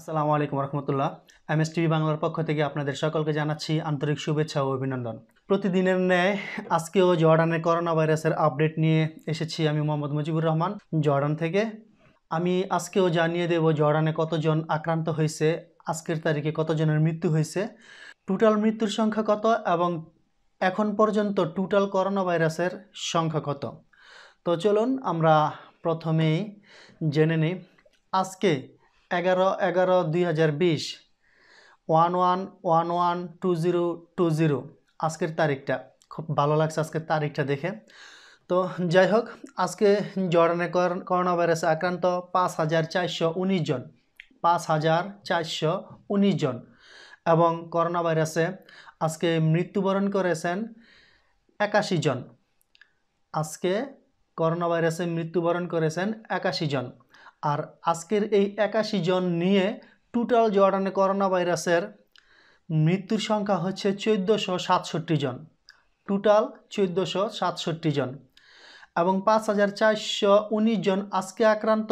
আসসালামু আলাইকুম রহমতুল্লাহ M S TV বাংলার পক্ষ থেকে আপনাদের সকলকে জানাচ্ছি আন্তরিক শুভেচ্ছা ও অভিনন্দন প্রতিদিনের ন্যায় আজকেও জর্ডানের করোনা ভাইরাসের আপডেট নিয়ে এসেছি আমি মোহাম্মদ মুজিবুর রহমান জর্ডান থেকে আমি আজকেও জানিয়ে দেব জর্ডানে কতজন আক্রান্ত হয়েছে আজকের তারিখে কতজনের মৃত্যু হয়েছে টোটাল মৃত্যুর সংখ্যা কত এবং এখন পর্যন্ত টোটাল করোনা ভাইরাসের সংখ্যা কত তো চলুন আমরা প্রথমেই জেনে নিই আজকে এগারো এগারো দুই হাজার বিশ one one one one two zero two zero আজকের তারিখটা খুব ভালো লাগছে আজকের তারিখটা দেখে তো যাই হোক আজকে জর্ডানে করোনা ভাইরাসে আক্রান্ত পাঁচ হাজার চারশো উনিশ জন পাঁচ হাজার চারশো উনিশ জন এবং করোনা ভাইরাসে আজকে মৃত্যুবরণ করেছেন একাশি জন আজকে করোনা ভাইরাসে মৃত্যুবরণ করেছেন একাশি জন আর আজকের এই একাশি জন নিয়ে টোটাল জর্ডানে করোনা ভাইরাসের মৃত্যুর সংখ্যা হচ্ছে চোদ্দোশো সাতষট্টি জন টোটাল চোদ্দোশো সাতষট্টি জন এবং পাঁচ হাজার চারশো উনিশ জন আজকে আক্রান্ত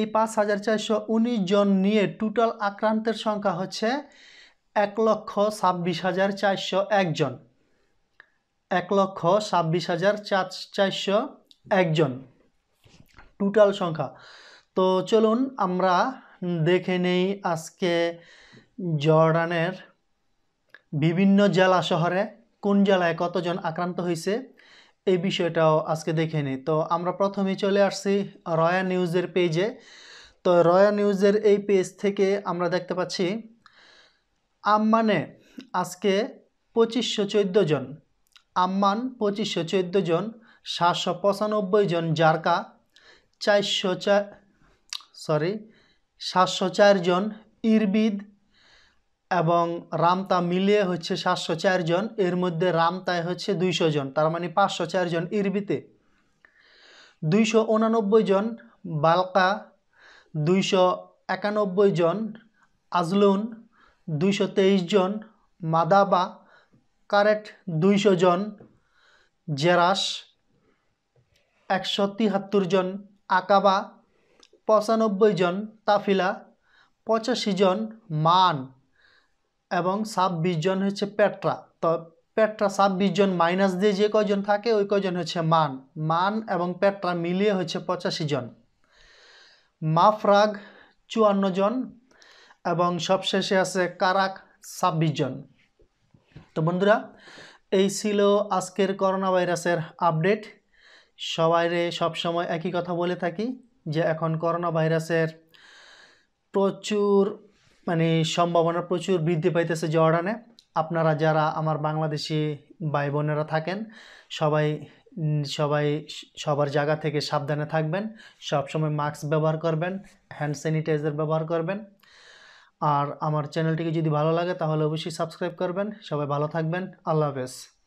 এই পাঁচ হাজার চারশো উনিশ জন নিয়ে টোটাল আক্রান্তের সংখ্যা হচ্ছে এক লক্ষ ছাব্বিশ হাজার চারশো একজন এক লক্ষ ছাব্বিশ হাজার চারশো একজন টোটাল সংখ্যা তো চলুন আমরা দেখে নেই আজকে জর্ডানের বিভিন্ন জেলা শহরে কোন জেলায় কতজন আক্রান্ত হয়েছে এই বিষয়টাও আজকে দেখে নিই তো আমরা প্রথমে চলে আসছি রয়া নিউজের পেজে তো রয়া নিউজের এই পেজ থেকে আমরা দেখতে পাচ্ছি আম্মানে আজকে পঁচিশশো চোদ্দো জন আম্মান পঁচিশশো চোদ্দো জন সাতশো পঁচানব্বই জন জারকা চারশো সরি সাতশো চারজন ইরবিদ এবং রামতা মিলিয়ে হচ্ছে সাতশো চারজন এর মধ্যে রামতায় হচ্ছে দুইশো জন তার মানে পাঁচশো চারজন ইরবিতে দুইশো জন বালকা দুইশো একানব্বই জন আজলুন দুইশো তেইশ জন মাদাবা কারেট দুইশো জন জেরাস একশো জন আকাবা পঁচানব্বই জন তাফিলা পঁচাশি জন মান এবং ছাব্বিশ জন হচ্ছে পেট্রা তো পেট্রা ছাব্বিশ জন মাইনাস দিয়ে যে কজন থাকে ওই কজন হচ্ছে মান মান এবং পেট্রা মিলিয়ে হচ্ছে পঁচাশি জন মাফরাগ চুয়ান্ন জন এবং সবশেষে আছে কারাক ছাব্বিশ জন তো বন্ধুরা এই ছিল আজকের করোনা ভাইরাসের আপডেট সবাইরে সবসময় একই কথা বলে থাকি যে এখন করোনা ভাইরাসের প্রচুর মানে সম্ভাবনা প্রচুর বৃদ্ধি পাইতেছে জর্ডানে আপনারা যারা আমার বাংলাদেশি ভাই বোনেরা থাকেন সবাই সবাই সবার জায়গা থেকে সাবধানে থাকবেন সবসময় মাস্ক ব্যবহার করবেন হ্যান্ড স্যানিটাইজার ব্যবহার করবেন আর আমার চ্যানেলটিকে যদি ভালো লাগে তাহলে অবশ্যই সাবস্ক্রাইব করবেন সবাই ভালো থাকবেন আল্লাহ হাফেজ